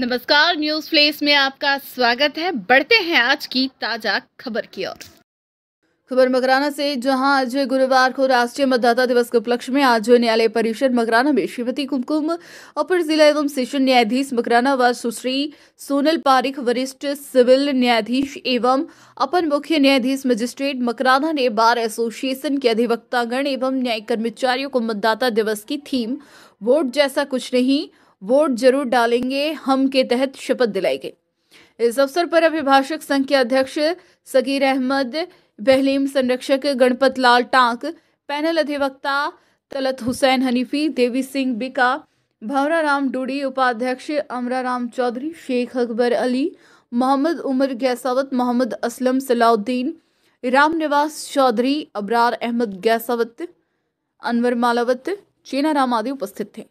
नमस्कार news place में आपका स्वागत है बढ़ते हैं आज की ताजा खबर की ओर खबर मकराना से जहां आज गुरुवार को राष्ट्रीय मतदाता दिवस के उपलक्ष्य में आज न्यायालय परिषद मकराना में श्रीमती कुमकुम अपर जिला एवं सेशन न्यायाधीश मकराना व सुश्री सोनल पारिक वरिष्ठ सिविल न्यायाधीश एवं अपर मुख्य न्यायाधीश मजिस्ट्रेट मकराना ने बार एसोसिएशन के अधिवक्तागण एवं न्यायिक कर्मचारियों को मतदाता दिवस की थीम वोट जैसा कुछ नहीं वोट जरूर डालेंगे हम के तहत शपथ दिलाएंगे इस अवसर पर अभिभाषक संघ के अध्यक्ष सगीर अहमद बहलीम संरक्षक गणपत लाल टांक पैनल अधिवक्ता तलत हुसैन हनीफी देवी सिंह बिका भावरा राम डूडी उपाध्यक्ष अमरा राम चौधरी शेख अकबर अली मोहम्मद उमर गैसावत मोहम्मद असलम सलाउद्दीन राम निवास चौधरी अबरार अहमद गैसावत अनवर मालावत राम आदि उपस्थित थे